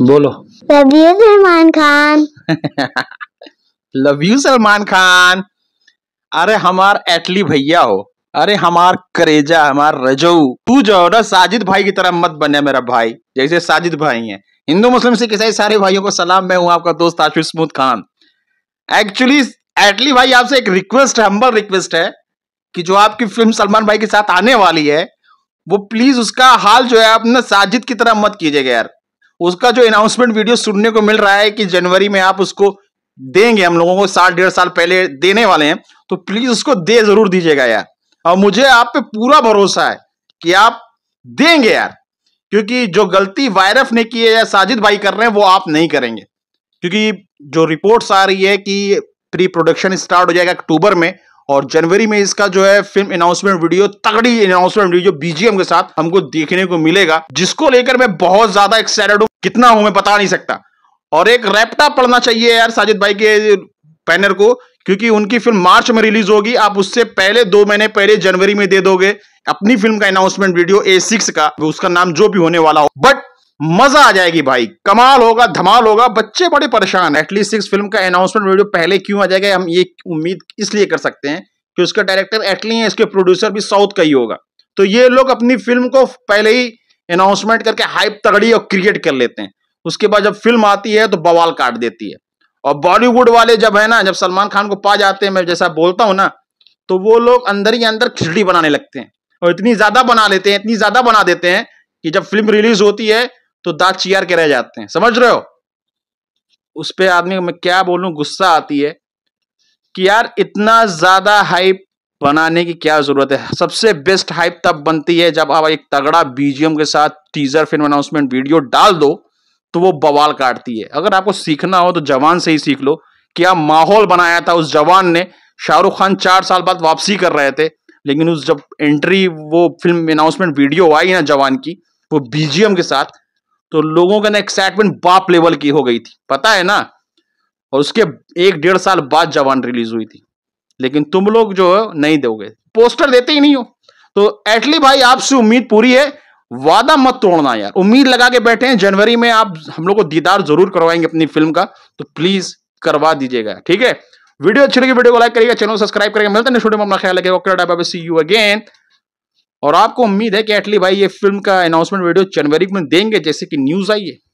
बोलो love you Salman Khan love you Salman Khan अरे हमार एटली भैया हो अरे हमार करेजा हमार रजऊ तू जो ना साजिद भाई की तरह मत बने मेरा भाई जैसे साजिद भाई हैं हिंदू मुस्लिम सिख ईसाई सारे भाइयों को सलाम मैं हूं आपका दोस्त आशीष स्मूथ खान एक्चुअली एटली भाई आपसे एक रिक्वेस्ट है हम्बल रिक्वेस्ट है कि जो आपकी फिल्म सलमान भाई के साथ आने वाली है वो प्लीज उसका हाल जो है अपने साजिद की तरह मत कीजिएगा यार उसका जो अनाउंसमेंट वीडियो सुनने को मिल रहा है कि जनवरी में आप उसको देंगे हम लोगों को साल डेढ़ साल पहले देने वाले हैं तो प्लीज उसको दे जरूर दीजिएगा यार और मुझे आप पे पूरा भरोसा है कि आप देंगे यार क्योंकि जो गलती वायरफ ने की है या साजिद भाई कर रहे हैं वो आप नहीं करेंगे क्योंकि जो रिपोर्ट्स आ रही है कि प्री प्रोडक्शन स्टार्ट हो जाएगा अक्टूबर में और जनवरी में इसका जो है फिल्म अनाउंसमेंट वीडियो तगड़ी अनाउंसमेंट वीडियो बीजीएम के साथ हमको देखने को मिलेगा जिसको लेकर मैं बहुत ज्यादा एक्साइटेड हूँ कितना हूं मैं बता नहीं सकता और एक रैपटा पढ़ना चाहिए यार साजिद भाई के पैनर को क्योंकि उनकी फिल्म मार्च में रिलीज होगी आप उससे पहले दो महीने पहले जनवरी में दे दोगे अपनी फिल्म का अनाउंसमेंट वीडियो ए सिक्स का उसका नाम जो भी होने वाला हो बट मजा आ जाएगी भाई कमाल होगा धमाल होगा बच्चे बड़े परेशान है एटलीस्ट सिक्स फिल्म का अनाउंसमेंट वीडियो पहले क्यों आ जाएगा हम ये उम्मीद इसलिए कर सकते हैं कि उसका डायरेक्टर एटली है इसके प्रोड्यूसर भी साउथ का ही होगा तो ये लोग अपनी फिल्म को पहले ही अनाउंसमेंट करके हाइप तगड़ी और क्रिएट कर लेते हैं उसके बाद जब फिल्म आती है तो बवाल काट देती है और बॉलीवुड वाले जब है ना जब सलमान खान को पा जाते हैं मैं जैसा बोलता हूँ ना तो वो लोग अंदर ही अंदर खिचड़ी बनाने लगते हैं और इतनी ज्यादा बना लेते हैं इतनी ज्यादा बना देते हैं कि जब फिल्म रिलीज होती है तो दांत चियर के रह जाते हैं समझ रहे हो उस पर आदमी मैं क्या बोलूं गुस्सा आती है कि यार इतना ज्यादा हाइप बनाने की क्या जरूरत है सबसे बेस्ट हाइप तब बनती है जब आप एक तगड़ा बीजीएम के साथ टीजर फिल्म अनाउंसमेंट वीडियो डाल दो तो वो बवाल काटती है अगर आपको सीखना हो तो जवान से ही सीख लो क्या माहौल बनाया था उस जवान ने शाहरुख खान चार साल बाद वापसी कर रहे थे लेकिन उस जब एंट्री वो फिल्म अनाउंसमेंट वीडियो आई ना जवान की वो बीजीएम के साथ तो लोगों का ना एक्साइटमेंट बाप लेवल की हो गई थी पता है ना और उसके एक डेढ़ साल बाद जवान रिलीज हुई थी लेकिन तुम लोग जो नहीं दोगे पोस्टर देते ही नहीं हो तो एटली भाई आपसे उम्मीद पूरी है वादा मत तोड़ना यार उम्मीद लगा के बैठे हैं जनवरी में आप हम लोग को दीदार जरूर करवाएंगे अपनी फिल्म का तो प्लीज करवा दीजिएगा ठीक है वीडियो अच्छी लगी वीडियो को लाइक करिएगा चैनल सब्सक्राइब करेगा मिलते हैं अपना ख्याल सी यू अगेन और आपको उम्मीद है कि एटली भाई ये फिल्म का अनाउंसमेंट वीडियो जनवरी में देंगे जैसे कि न्यूज़ आई है